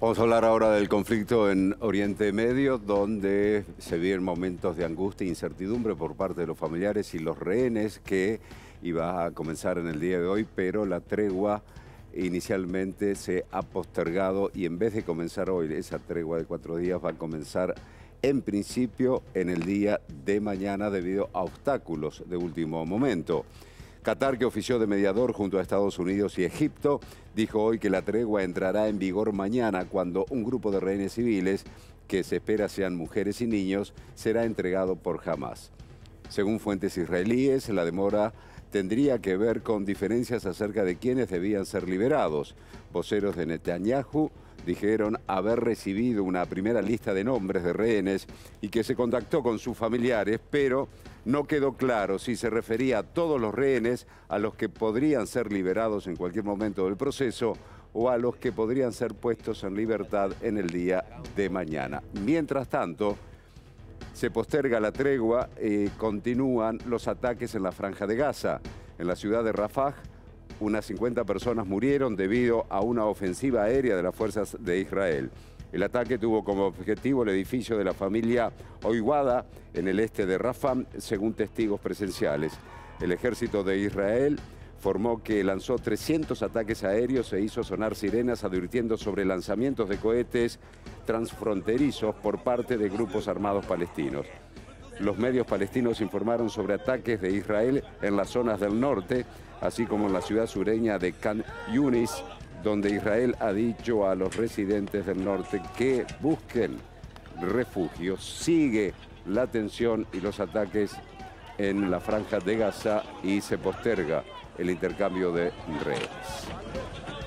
Vamos a hablar ahora del conflicto en Oriente Medio, donde se viven momentos de angustia e incertidumbre por parte de los familiares y los rehenes que iba a comenzar en el día de hoy, pero la tregua inicialmente se ha postergado y en vez de comenzar hoy, esa tregua de cuatro días va a comenzar en principio en el día de mañana debido a obstáculos de último momento. Qatar, que ofició de mediador junto a Estados Unidos y Egipto, dijo hoy que la tregua entrará en vigor mañana cuando un grupo de rehenes civiles, que se espera sean mujeres y niños, será entregado por Hamas. Según fuentes israelíes, la demora tendría que ver con diferencias acerca de quienes debían ser liberados. Voceros de Netanyahu dijeron haber recibido una primera lista de nombres de rehenes y que se contactó con sus familiares, pero no quedó claro si se refería a todos los rehenes a los que podrían ser liberados en cualquier momento del proceso o a los que podrían ser puestos en libertad en el día de mañana. Mientras tanto, se posterga la tregua y eh, continúan los ataques en la franja de Gaza, en la ciudad de Rafah, unas 50 personas murieron debido a una ofensiva aérea de las fuerzas de Israel. El ataque tuvo como objetivo el edificio de la familia Oiwada en el este de Rafam, según testigos presenciales. El ejército de Israel formó que lanzó 300 ataques aéreos e hizo sonar sirenas advirtiendo sobre lanzamientos de cohetes transfronterizos por parte de grupos armados palestinos los medios palestinos informaron sobre ataques de Israel en las zonas del norte, así como en la ciudad sureña de Khan Yunis, donde Israel ha dicho a los residentes del norte que busquen refugio. Sigue la tensión y los ataques en la franja de Gaza y se posterga el intercambio de redes.